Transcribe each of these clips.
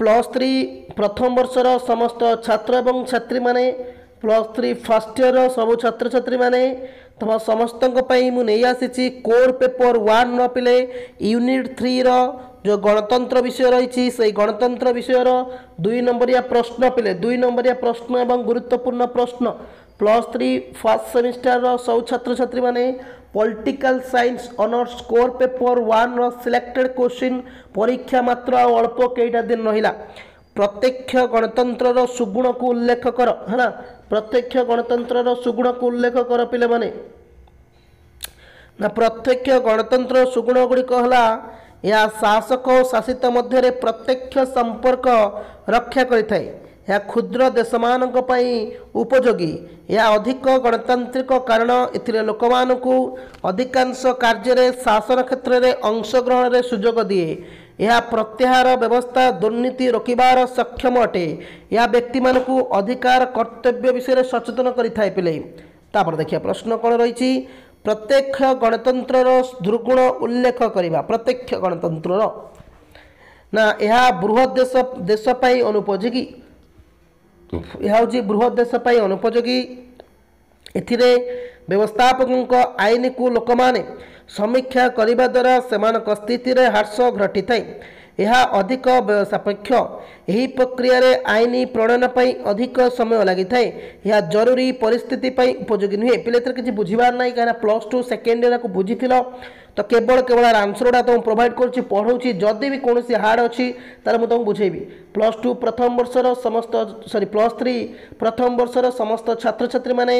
plus three ପ୍ରଥମ ବର୍ଷର ସମସ୍ତ ଛାତ୍ର ଏବଂ ଛାତ୍ରୀମାନେ ପ୍ଲସ୍ ଥ୍ରୀ ଫାର୍ଷ୍ଟ ଇୟର୍ର ସବୁ ଛାତ୍ରଛାତ୍ରୀମାନେ ତୁମ ସମସ୍ତଙ୍କ ପାଇଁ ମୁଁ ନେଇ ଆସିଛି କୋର୍ ପେପର ୱାନ୍ ନ ପିଲେ ୟୁନିଟ୍ ଥ୍ରୀର ଯେଉଁ ଗଣତନ୍ତ୍ର ବିଷୟ ରହିଛି ସେଇ ଗଣତନ୍ତ୍ର ବିଷୟର ଦୁଇ ନମ୍ବରିଆ ପ୍ରଶ୍ନ ପିଲେ ଦୁଇ ନମ୍ବରିଆ ପ୍ରଶ୍ନ ଏବଂ ଗୁରୁତ୍ୱପୂର୍ଣ୍ଣ ପ୍ରଶ୍ନ ପ୍ଲସ୍ ଥ୍ରୀ ଫାର୍ଷ୍ଟ ସେମିଷ୍ଟରର ସବୁ ଛାତ୍ରଛାତ୍ରୀମାନେ political science honour score paper ୱାନ୍ର ସିଲେକ୍ଟେଡ଼ କ୍ୱେଶ୍ଚିନ୍ ପରୀକ୍ଷା ମାତ୍ର ଆଉ ଅଳ୍ପ କେଇଟା ଦିନ ରହିଲା ପ୍ରତ୍ୟକ୍ଷ ଗଣତନ୍ତ୍ରର ସୁଗୁଣକୁ ଉଲ୍ଲେଖ କର ହେଲା ପ୍ରତ୍ୟକ୍ଷ ଗଣତନ୍ତ୍ରର ସୁଗୁଣକୁ ଉଲ୍ଲେଖ କର ପିଲାମାନେ ନା ପ୍ରତ୍ୟକ୍ଷ ଗଣତନ୍ତ୍ର ସୁଗୁଣ ଗୁଡ଼ିକ ହେଲା ଏହା ଶାସକ ଓ ଶାସିତ ମଧ୍ୟରେ ପ୍ରତ୍ୟକ୍ଷ ସମ୍ପର୍କ ରକ୍ଷା କରିଥାଏ ଏହା କ୍ଷୁଦ୍ର ଦେଶମାନଙ୍କ ପାଇଁ ଉପଯୋଗୀ ଏହା ଅଧିକ ଗଣତାନ୍ତ୍ରିକ କାରଣ ଏଥିରେ ଲୋକମାନଙ୍କୁ ଅଧିକାଂଶ କାର୍ଯ୍ୟରେ ଶାସନ କ୍ଷେତ୍ରରେ ଅଂଶଗ୍ରହଣରେ ସୁଯୋଗ ଦିଏ ଏହା ପ୍ରତ୍ୟାହାର ବ୍ୟବସ୍ଥା ଦୁର୍ନୀତି ରୋକିବାର ସକ୍ଷମ ଅଟେ ଏହା ବ୍ୟକ୍ତିମାନଙ୍କୁ ଅଧିକାର କର୍ତ୍ତବ୍ୟ ବିଷୟରେ ସଚେତନ କରିଥାଏ ପିଲେ ତାପରେ ଦେଖିବା ପ୍ରଶ୍ନ କ'ଣ ରହିଛି ପ୍ରତ୍ୟକ୍ଷ ଗଣତନ୍ତ୍ରର ଦୁର୍ଗୁଣ ଉଲ୍ଲେଖ କରିବା ପ୍ରତ୍ୟକ୍ଷ ଗଣତନ୍ତ୍ରର ନା ଏହା ବୃହତ୍ ଦେଶ ଦେଶ ପାଇଁ ଅନୁପଯୋଗୀ ଏହା ହେଉଛି ବୃହତ୍ ଦେଶ ପାଇଁ ଅନୁପଯୋଗୀ ଏଥିରେ ବ୍ୟବସ୍ଥାପକଙ୍କ ଆଇନକୁ ଲୋକମାନେ ସମୀକ୍ଷା କରିବା ଦ୍ୱାରା ସେମାନଙ୍କ ସ୍ଥିତିରେ ହ୍ରାସ ଘଟିଥାଏ ଏହା ଅଧିକ ସାପେକ୍ଷ ଏହି ପ୍ରକ୍ରିୟାରେ ଆଇନ ପ୍ରଣୟନ ପାଇଁ ଅଧିକ ସମୟ ଲାଗିଥାଏ ଏହା ଜରୁରୀ ପରିସ୍ଥିତି ପାଇଁ ଉପଯୋଗୀ ନୁହେଁ ପିଲା ଏଥିରେ କିଛି ବୁଝିବାର ନାହିଁ କାହିଁକିନା ପ୍ଲସ୍ ଟୁ ସେକେଣ୍ଡ ଇୟର୍କୁ ବୁଝିଥିଲ ତ କେବଳ କେବଳ ଆନ୍ସର୍ଟା ତୁମକୁ ପ୍ରୋଭାଇଡ଼୍ କରୁଛି ପଢ଼ଉଛି ଯଦି ବି କୌଣସି ହାର୍ଡ଼ ଅଛି ତାହେଲେ ମୁଁ ତୁମକୁ ବୁଝେଇବି ପ୍ଲସ୍ ଟୁ ପ୍ରଥମ ବର୍ଷର ସମସ୍ତ ସରି ପ୍ଲସ୍ ଥ୍ରୀ ପ୍ରଥମ ବର୍ଷର ସମସ୍ତ ଛାତ୍ରଛାତ୍ରୀମାନେ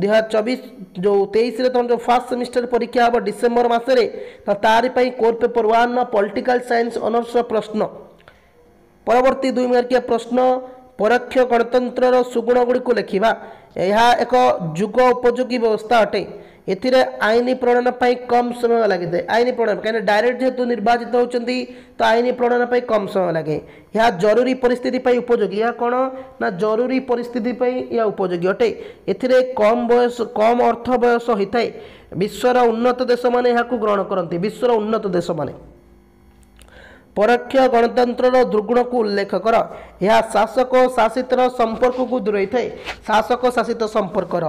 ଦୁଇ ହଜାର ଚବିଶ ଯେଉଁ ତେଇଶରେ ତୁମର ଯେଉଁ ଫାର୍ଷ୍ଟ ସେମିଷ୍ଟର ପରୀକ୍ଷା ହେବ ଡିସେମ୍ବର ମାସରେ ତ ତାରି ପାଇଁ କୋର୍ ପେପର୍ ୱାନ୍ର ପଲିଟିକାଲ୍ ସାଇନ୍ସ ଅନର୍ସର ପ୍ରଶ୍ନ ପରବର୍ତ୍ତୀ ଦୁଇ ମାର୍କିଆ ପ୍ରଶ୍ନ ପରୋକ୍ଷ ଗଣତନ୍ତ୍ରର ସୁଗୁଣ ଗୁଡ଼ିକୁ ଲେଖିବା ଏହା ଏକ ଯୁଗ ଉପଯୋଗୀ ବ୍ୟବସ୍ଥା ଅଟେ ଏଥିରେ ଆଇନ ପ୍ରଣୟନ ପାଇଁ କମ୍ ସମୟ ଲାଗିଥାଏ ଆଇନ ପ୍ରଣୟନ କାହିଁକିନା ଡାଇରେକ୍ଟ ଯେହେତୁ ନିର୍ବାଚିତ ହେଉଛନ୍ତି ତ ଆଇନ ପ୍ରଣୟନ ପାଇଁ କମ୍ ସମୟ ଲାଗେ ଏହା ଜରୁରୀ ପରିସ୍ଥିତି ପାଇଁ ଉପଯୋଗୀ ଏହା କ'ଣ ନା ଜରୁରୀ ପରିସ୍ଥିତି ପାଇଁ ଏହା ଉପଯୋଗୀ ଅଟେ ଏଥିରେ କମ୍ ବୟସ କମ୍ ଅର୍ଥ ବୟସ ହୋଇଥାଏ ବିଶ୍ୱର ଉନ୍ନତ ଦେଶମାନେ ଏହାକୁ ଗ୍ରହଣ କରନ୍ତି ବିଶ୍ୱର ଉନ୍ନତ ଦେଶମାନେ ପରୋକ୍ଷ ଗଣତନ୍ତ୍ରର ଦୁର୍ଗୁଣକୁ ଉଲ୍ଲେଖ କର ଏହା ଶାସକ ଶାସିତର ସମ୍ପର୍କକୁ ଦୂରେଇଥାଏ ଶାସକ ଶାସିତ ସମ୍ପର୍କର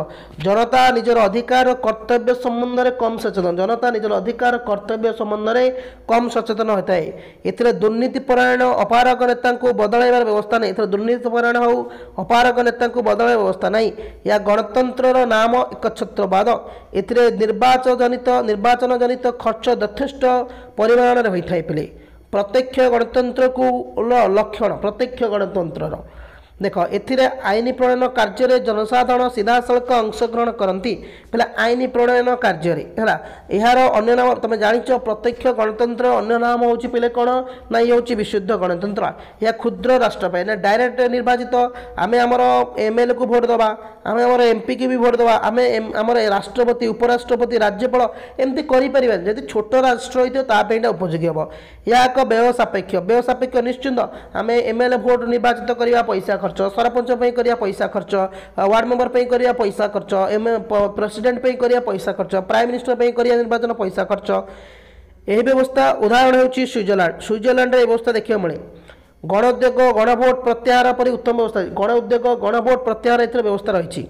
ଜନତା ନିଜର ଅଧିକାର କର୍ତ୍ତବ୍ୟ ସମ୍ବନ୍ଧରେ କମ୍ ସଚେତନ ଜନତା ନିଜର ଅଧିକାର କର୍ତ୍ତବ୍ୟ ସମ୍ବନ୍ଧରେ କମ୍ ସଚେତନ ହୋଇଥାଏ ଏଥିରେ ଦୁର୍ନୀତି ପରାୟଣ ଅପାରଗ ନେତାଙ୍କୁ ବଦଳାଇବାର ବ୍ୟବସ୍ଥା ନାହିଁ ଏଥିରେ ଦୁର୍ନୀତି ପରାୟଣ ହେଉ ଅପାରଗ ନେତାଙ୍କୁ ବଦଳାଇବା ବ୍ୟବସ୍ଥା ନାହିଁ ଏହା ଗଣତନ୍ତ୍ରର ନାମ ଏକ ଛତ୍ରବାଦ ଏଥିରେ ନିର୍ବାଚନ ଜନିତ ନିର୍ବାଚନ ଜନିତ ଖର୍ଚ୍ଚ ଯଥେଷ୍ଟ ପରିମାଣରେ ହୋଇଥାଏ ପିଲେ ପ୍ରତ୍ୟକ୍ଷ ଗଣତନ୍ତ୍ରକୁ ଲକ୍ଷଣ ପ୍ରତ୍ୟକ୍ଷ ଗଣତନ୍ତ୍ରର ଦେଖ ଏଥିରେ ଆଇନ ପ୍ରଣୟନ କାର୍ଯ୍ୟରେ ଜନସାଧାରଣ ସିଧାସଳଖ ଅଂଶଗ୍ରହଣ କରନ୍ତି ହେଲା ଆଇନ ପ୍ରଣୟନ କାର୍ଯ୍ୟରେ ହେଲା ଏହାର ଅନ୍ୟ ନାମ ତୁମେ ଜାଣିଛ ପ୍ରତ୍ୟକ୍ଷ ଗଣତନ୍ତ୍ର ଅନ୍ୟ ନାମ ହେଉଛି ପିଲେ କ'ଣ ନା ଇଏ ହେଉଛି ବିଶୁଦ୍ଧ ଗଣତନ୍ତ୍ର ଏହା କ୍ଷୁଦ୍ର ରାଷ୍ଟ୍ର ପାଇଁ ନା ଡାଇରେକ୍ଟ ନିର୍ବାଚିତ ଆମେ ଆମର ଏମ୍ଏଲ୍ଏକୁ ଭୋଟ୍ ଦେବା ଆମେ ଆମର ଏମ୍ପିକି ବି ଭୋଟ୍ ଦେବା ଆମେ ଆମର ରାଷ୍ଟ୍ରପତି ଉପରାଷ୍ଟ୍ରପତି ରାଜ୍ୟପାଳ ଏମିତି କରିପାରିବାନି ଯଦି ଛୋଟ ରାଷ୍ଟ୍ର ହୋଇଥିବ ତା ପାଇଁଟା ଉପଯୋଗୀ ହେବ ଏହା ଏକ ବ୍ୟୟ ସାପେକ୍ଷ ବ୍ୟୟ ସାପେକ୍ଷ ନିଶ୍ଚିନ୍ତ ଆମେ ଏମ୍ଏଲ୍ଏ ଭୋଟ୍ ନିର୍ବାଚିତ କରିବା ପଇସା ଖର୍ଚ୍ଚ ଖର୍ଚ୍ଚ ସରପଞ୍ଚ ପାଇଁ କରିବା ପଇସା ଖର୍ଚ୍ଚ ୱାର୍ଡ଼ ମେମ୍ବର ପାଇଁ କରିବା ପଇସା ଖର୍ଚ୍ଚ ଏମ୍ ପ୍ରେସିଡେଣ୍ଟ ପାଇଁ କରିବା ପଇସା ଖର୍ଚ୍ଚ ପ୍ରାଇମ୍ ମିନିଷ୍ଟର ପାଇଁ କରିବା ନିର୍ବାଚନ ପଇସା ଖର୍ଚ୍ଚ ଏହି ବ୍ୟବସ୍ଥା ଉଦାହରଣ ହେଉଛି ସୁଇଜରଲ୍ୟାଣ୍ଡ ସୁଇଜରଲ୍ୟାଣ୍ଡରେ ଏହି ବ୍ୟବସ୍ଥା ଦେଖିବାକୁ ମିଳେ ଗଣ ଉଦ୍ୟୋଗ ଗଣଭୋଟ ପ୍ରତ୍ୟାହାର ପରି ଉତ୍ତମ ବ୍ୟବସ୍ଥା ଗଣ ଉଦ୍ୟୋଗ ଗଣଭୋଟ ପ୍ରତ୍ୟାହାର ଏଥିରେ ବ୍ୟବସ୍ଥା ରହିଛି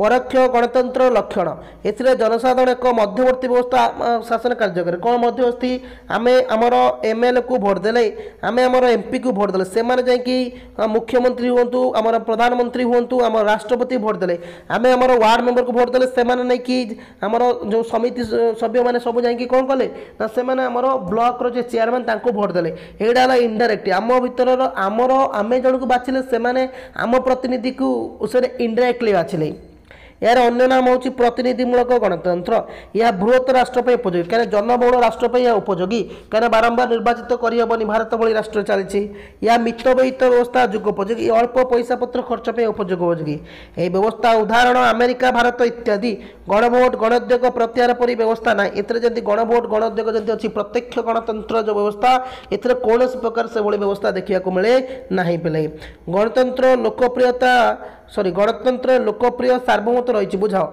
ପରୋକ୍ଷ ଗଣତନ୍ତ୍ର ଲକ୍ଷଣ ଏଥିରେ ଜନସାଧାରଣ ଏକ ମଧ୍ୟବର୍ତ୍ତୀ ବ୍ୟବସ୍ଥା ଶାସନ କାର୍ଯ୍ୟକରେ କ'ଣ ମଧ୍ୟବର୍ତ୍ତୀ ଆମେ ଆମର ଏମ୍ଏଲ୍ଏକୁ ଭୋଟ୍ ଦେଲେ ଆମେ ଆମର ଏମ୍ପିକୁ ଭୋଟ୍ ଦେଲେ ସେମାନେ ଯାଇକି ମୁଖ୍ୟମନ୍ତ୍ରୀ ହୁଅନ୍ତୁ ଆମର ପ୍ରଧାନମନ୍ତ୍ରୀ ହୁଅନ୍ତୁ ଆମ ରାଷ୍ଟ୍ରପତି ଭୋଟ୍ ଦେଲେ ଆମେ ଆମର ୱାର୍ଡ଼ ମେମ୍ବରକୁ ଭୋଟ୍ ଦେଲେ ସେମାନେ ନେଇକି ଆମର ଯେଉଁ ସମିତି ସଭ୍ୟମାନେ ସବୁ ଯାଇକି କ'ଣ କଲେ ନା ସେମାନେ ଆମର ବ୍ଲକର ଯେ ଚେୟାରମ୍ୟାନ୍ ତାଙ୍କୁ ଭୋଟ୍ ଦେଲେ ଏଇଟା ହେଲା ଇଣ୍ଡାଇରେକ୍ଟ ଆମ ଭିତରର ଆମର ଆମେ ଜଣକୁ ବାଛିଲେ ସେମାନେ ଆମ ପ୍ରତିନିଧିକୁ ସେଟା ଇଣ୍ଡାଇରେକ୍ଟଲି ବାଛିଲେ ଏହାର ଅନ୍ୟ ନାମ ହେଉଛି ପ୍ରତିନିଧିମୂଳକ ଗଣତନ୍ତ୍ର ଏହା ବୃହତ ରାଷ୍ଟ୍ର ପାଇଁ ଉପଯୋଗୀ କାରଣ ଜନବହୁଳ ରାଷ୍ଟ୍ର ପାଇଁ ଏହା ଉପଯୋଗୀ କାରଣ ବାରମ୍ବାର ନିର୍ବାଚିତ କରିହେବନି ଭାରତ ଭଳି ରାଷ୍ଟ୍ର ଚାଲିଛି ଏହା ମିତବ୍ୟୟିତ ବ୍ୟବସ୍ଥା ଯୁଗ ଉପଯୋଗୀ ଅଳ୍ପ ପଇସା ପତ୍ର ଖର୍ଚ୍ଚ ପାଇଁ ଉପଯୋଗ ଉପଯୋଗୀ ଏହି ବ୍ୟବସ୍ଥା ଉଦାହରଣ ଆମେରିକା ଭାରତ ଇତ୍ୟାଦି ଗଣଭୋଟ ଗଣୋଦ୍ୟୋଗ ପ୍ରତ୍ୟାହାର ପରି ବ୍ୟବସ୍ଥା ନାହିଁ ଏଥିରେ ଯଦି ଗଣଭୋଟ ଗଣୋଦ୍ୟୋଗ ଯଦି ଅଛି ପ୍ରତ୍ୟକ୍ଷ ଗଣତନ୍ତ୍ର ଯେଉଁ ବ୍ୟବସ୍ଥା ଏଥିରେ କୌଣସି ପ୍ରକାର ସେଭଳି ବ୍ୟବସ୍ଥା ଦେଖିବାକୁ ମିଳେ ନାହିଁ ପିଲେ ଗଣତନ୍ତ୍ର ଲୋକପ୍ରିୟତା ସରି ଗଣତନ୍ତ୍ର ଲୋକପ୍ରିୟ ସାର୍ବଭୌମତ୍ୱ ରହିଛି ବୁଝାଅ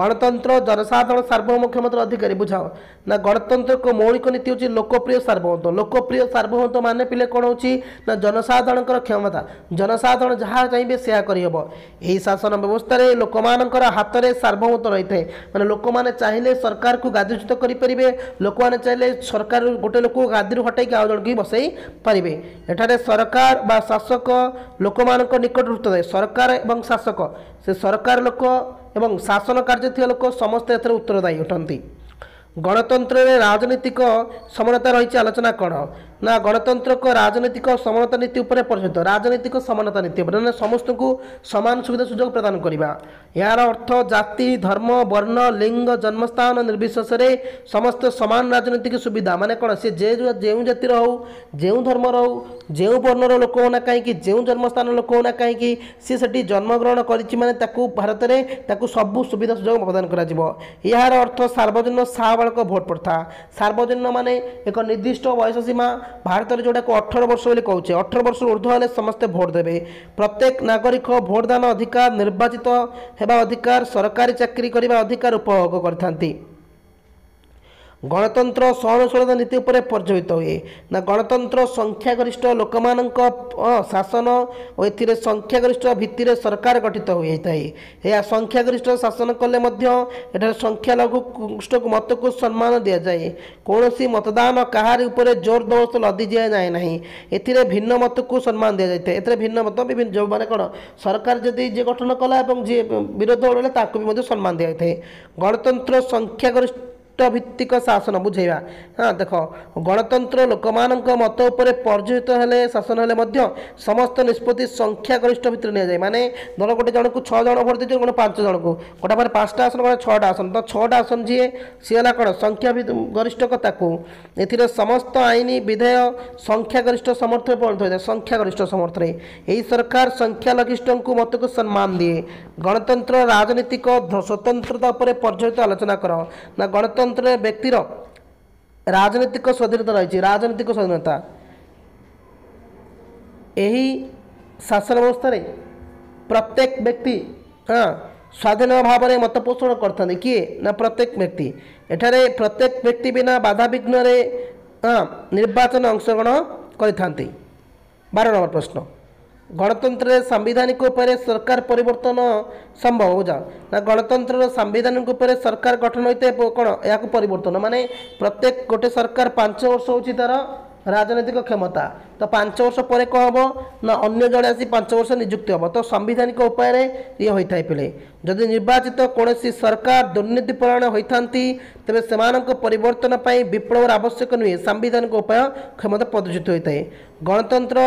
ଗଣତନ୍ତ୍ର ଜନସାଧାରଣ ସାର୍ବଭୌମ କ୍ଷମତାର ଅଧିକାରୀ ବୁଝାଅ ନା ଗଣତନ୍ତ୍ରଙ୍କ ମୌଳିକ ନୀତି ହେଉଛି ଲୋକପ୍ରିୟ ସାର୍ବଭୌମତ୍ୱ ଲୋକପ୍ରିୟ ସାର୍ବଭୌମତ୍ୱ ମାନେ ପିଲେ କ'ଣ ହେଉଛି ନା ଜନସାଧାରଣଙ୍କର କ୍ଷମତା ଜନସାଧାରଣ ଯାହା ଚାହିଁବେ ସେୟା କରିହେବ ଏହି ଶାସନ ବ୍ୟବସ୍ଥାରେ ଲୋକମାନଙ୍କର ହାତରେ ସାର୍ବଭୌମତ୍ୱ ରହିଥାଏ ମାନେ ଲୋକମାନେ ଚାହିଁଲେ ସରକାରକୁ ଗାଦିଚ୍ୟୁତ କରିପାରିବେ ଲୋକମାନେ ଚାହିଁଲେ ସରକାର ଗୋଟେ ଲୋକକୁ ଗାଦିରୁ ହଟାଇକି ଆଉ ଜଣକୁ ବି ବସାଇ ପାରିବେ ଏଠାରେ ସରକାର ବା ଶାସକ ଲୋକମାନଙ୍କ ନିକଟରୁ ଉତ୍ତରଦାୟୀ ସରକାର ଏବଂ ଶାସକ ସେ ସରକାର ଲୋକ ଏବଂ ଶାସନ କାର୍ଯ୍ୟ ଥିବା ଲୋକ ସମସ୍ତେ ଏଥିରେ ଉତ୍ତରଦାୟୀ ଅଟନ୍ତି ଗଣତନ୍ତ୍ରରେ ରାଜନୈତିକ ସମାନତା ରହିଛି ଆଲୋଚନା କ'ଣ ନା ଗଣତନ୍ତ୍ରଙ୍କ ରାଜନୈତିକ ସମାନତା ନୀତି ଉପରେ ପରିଚିତ ରାଜନୈତିକ ସମାନତା ନୀତି ଉପରେ ମାନେ ସମସ୍ତଙ୍କୁ ସମାନ ସୁବିଧା ସୁଯୋଗ ପ୍ରଦାନ କରିବା ଏହାର ଅର୍ଥ ଜାତି ଧର୍ମ ବର୍ଣ୍ଣ ଲିଙ୍ଗ ଜନ୍ମସ୍ଥାନ ନିର୍ବିଶେଷରେ ସମସ୍ତେ ସମାନ ରାଜନୈତିକ ସୁବିଧା ମାନେ କ'ଣ ସେ ଯେ ଯେଉଁ ଜାତିର ହେଉ ଯେଉଁ ଧର୍ମର ହେଉ ଯେଉଁ ବର୍ଣ୍ଣର ଲୋକ ହେଉ ନା କାହିଁକି ଯେଉଁ ଜନ୍ମସ୍ଥାନ ଲୋକ ହେଉ ନା କାହିଁକି ସିଏ ସେଠି ଜନ୍ମଗ୍ରହଣ କରିଛି ମାନେ ତାକୁ ଭାରତରେ ତାକୁ ସବୁ ସୁବିଧା ସୁଯୋଗ ପ୍ରଦାନ କରାଯିବ ଏହାର ଅର୍ଥ ସାର୍ବଜନୀନ ସାହବାଳକ ଭୋଟ ପ୍ରଥା ସାର୍ବଜନୀନ ଏକ ନିର୍ଦ୍ଦିଷ୍ଟ ବୟସ ସୀମା ଭାରତରେ ଯେଉଁଟାକୁ ଅଠର ବର୍ଷ ବୋଲି କହୁଛେ ଅଠର ବର୍ଷରୁ ଉର୍ଦ୍ଧ୍ୱ ହେଲେ ସମସ୍ତେ ଭୋଟ ଦେବେ ପ୍ରତ୍ୟେକ ନାଗରିକ ଭୋଟଦାନ ଅଧିକାର ନିର୍ବାଚିତ ହେବା ଅଧିକାର ସରକାରୀ ଚାକିରି କରିବା ଅଧିକାର ଉପଭୋଗ କରିଥାନ୍ତି ଗଣତନ୍ତ୍ର ସହନଶୀଳତା ନୀତି ଉପରେ ପ୍ରଜବିତ ହୁଏ ନା ଗଣତନ୍ତ୍ର ସଂଖ୍ୟାଗରିଷ୍ଠ ଲୋକମାନଙ୍କ ଶାସନ ଓ ଏଥିରେ ସଂଖ୍ୟାଗରିଷ୍ଠ ଭିତ୍ତିରେ ସରକାର ଗଠିତ ହୋଇଯାଇଥାଏ ଏହା ସଂଖ୍ୟାଗରିଷ୍ଠ ଶାସନ କଲେ ମଧ୍ୟ ଏଠାରେ ସଂଖ୍ୟାଲଘୁ ଗୋଷ୍ଠକୁ ମତକୁ ସମ୍ମାନ ଦିଆଯାଏ କୌଣସି ମତଦାନ କାହାରି ଉପରେ ଜୋର ଦବସ୍ତ ଲଦି ଦିଆଯାଏ ନାହିଁ ଏଥିରେ ଭିନ୍ନ ମତକୁ ସମ୍ମାନ ଦିଆଯାଇଥାଏ ଏଥିରେ ଭିନ୍ନ ମତ ବିଭିନ୍ନ ଯେଉଁମାନେ କ'ଣ ସରକାର ଯଦି ଯିଏ ଗଠନ କଲା ଏବଂ ଯିଏ ବିରୋଧ ଅଡ଼ିଲା ତାକୁ ବି ମଧ୍ୟ ସମ୍ମାନ ଦିଆଯାଇଥାଏ ଗଣତନ୍ତ୍ର ସଂଖ୍ୟାଗରିଷ୍ଠ ଭିତ୍ତିକ ଶାସନ ବୁଝେଇବା ହଁ ଦେଖ ଗଣତନ୍ତ୍ର ଲୋକମାନଙ୍କ ମତ ଉପରେ ପର୍ଯ୍ୟୁତ ହେଲେ ଶାସନ ହେଲେ ମଧ୍ୟ ସମସ୍ତ ନିଷ୍ପତ୍ତି ସଂଖ୍ୟା ଗରିଷ୍ଠ ଭିତରେ ନିଆଯାଏ ମାନେ ଧର ଗୋଟେ ଜଣକୁ ଛଅ ଜଣ ଭୋଟ ଦେଇଛନ୍ତି ଗୋଟେ ପାଞ୍ଚ ଜଣଙ୍କୁ ଗୋଟେ ପରେ ପାଞ୍ଚଟା ଆସନ ଗୋଟେ ଛଅଟା ଆସନ ତ ଛଅଟା ଆସନ ଯିଏ ସିଏ ହେଲା କ'ଣ ସଂଖ୍ୟା ଗରିଷ୍ଠ କଥାକୁ ଏଥିରେ ସମସ୍ତ ଆଇନ ବିଧେୟ ସଂଖ୍ୟାଗରିଷ୍ଠ ସମର୍ଥରେ ପରିଣତ ହୋଇଥାଏ ସଂଖ୍ୟାଗରିଷ୍ଠ ସମର୍ଥରେ ଏହି ସରକାର ସଂଖ୍ୟାଲଘିଷ୍ଠଙ୍କୁ ମତକୁ ସମ୍ମାନ ଦିଏ ଗଣତନ୍ତ୍ର ରାଜନୈତିକ ସ୍ୱତନ୍ତ୍ରତା ଉପରେ ପର୍ଯ୍ୟଟିତ ଆଲୋଚନା କର ନା ଗଣତନ୍ତ୍ର स्वतंत्र व्यक्तिर राजनैतिक स्वाधीनता रही राजनैतिक स्वाधीनता यही शासन व्यवस्था प्रत्येक व्यक्ति हाँ स्वाधीन भाव में मत पोषण करते किए ना प्रत्येक व्यक्ति एटारे प्रत्येक व्यक्ति बिना बाधा विघ्न निर्वाचन अंशग्रहण कर बार नंबर प्रश्न ଗଣତନ୍ତ୍ରରେ ସାମ୍ବିଧାନିକ ଉପରେ ସରକାର ପରିବର୍ତ୍ତନ ସମ୍ଭବ ବୁଝ ନା ଗଣତନ୍ତ୍ରର ସାମ୍ବିଧାନିକ ଉପରେ ସରକାର ଗଠନ ହୋଇଥାଏ କ'ଣ ଏହାକୁ ପରିବର୍ତ୍ତନ ମାନେ ପ୍ରତ୍ୟେକ ଗୋଟେ ସରକାର ପାଞ୍ଚ ବର୍ଷ ହେଉଛି ତା'ର ରାଜନୈତିକ କ୍ଷମତା ତ ପାଞ୍ଚ ବର୍ଷ ପରେ କ'ଣ ହେବ ନା ଅନ୍ୟ ଜଣେ ଆସି ପାଞ୍ଚ ବର୍ଷ ନିଯୁକ୍ତି ହେବ ତ ସାମ୍ବିଧାନିକ ଉପାୟରେ ଇଏ ହୋଇଥାଏ ପିଲେ ଯଦି ନିର୍ବାଚିତ କୌଣସି ସରକାର ଦୁର୍ନୀତିପରାୟଣ ହୋଇଥାନ୍ତି ତେବେ ସେମାନଙ୍କ ପରିବର୍ତ୍ତନ ପାଇଁ ବିପ୍ଳବର ଆବଶ୍ୟକ ନୁହେଁ ସାମ୍ବିଧାନିକ ଉପାୟ କ୍ଷମତା ପ୍ରଦର୍ଶିତ ହୋଇଥାଏ ଗଣତନ୍ତ୍ର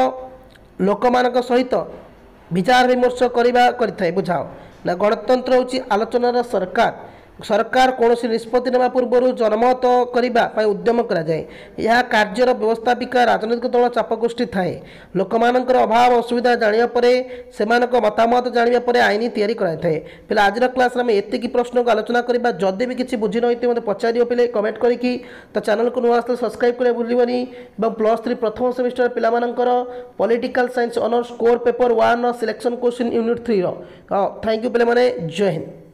ଲୋକମାନଙ୍କ ସହିତ ବିଚାର ବିମର୍ଶ କରିବା କରିଥାଏ ବୁଝାଅ ନା ଗଣତନ୍ତ୍ର ହେଉଛି ଆଲୋଚନାର ସରକାର ସରକାର କୌଣସି ନିଷ୍ପତ୍ତି ନେବା ପୂର୍ବରୁ ଜନମତ କରିବା ପାଇଁ ଉଦ୍ୟମ କରାଯାଏ ଏହା କାର୍ଯ୍ୟର ବ୍ୟବସ୍ଥାପିକା ରାଜନୈତିକ ଦଳ ଚାପଗୋଷ୍ଠୀ ଥାଏ ଲୋକମାନଙ୍କର ଅଭାବ ଅସୁବିଧା ଜାଣିବା ପରେ ସେମାନଙ୍କ ମତାମତ ଜାଣିବା ପରେ ଆଇନ ତିଆରି କରାଯାଇଥାଏ ପିଲା ଆଜିର କ୍ଲାସ୍ରେ ଆମେ ଏତିକି ପ୍ରଶ୍ନକୁ ଆଲୋଚନା କରିବା ଯଦି ବି କିଛି ବୁଝି ନହୋଇଥିବ ମୋତେ ପଚାରିବ ପିଲେ କମେଣ୍ଟ କରିକି ତା ଚ୍ୟାନେଲକୁ ନୂଆ ଆସିଲେ ସବସ୍କ୍ରାଇବ୍ କରିବା ଭୁଲିବନି ଏବଂ ପ୍ଲସ୍ ଥ୍ରୀ ପ୍ରଥମ ସେମିଷ୍ଟର ପିଲାମାନଙ୍କର political science honours core paper ୱାନ୍ର ସିଲେକ୍ସନ୍ କୋଶ୍ଚିନ୍ ୟୁନିଟ୍ ଥ୍ରୀର ଥ୍ୟାଙ୍କ ୟୁ ପିଲାମାନେ ଜୟ ହିନ୍ଦ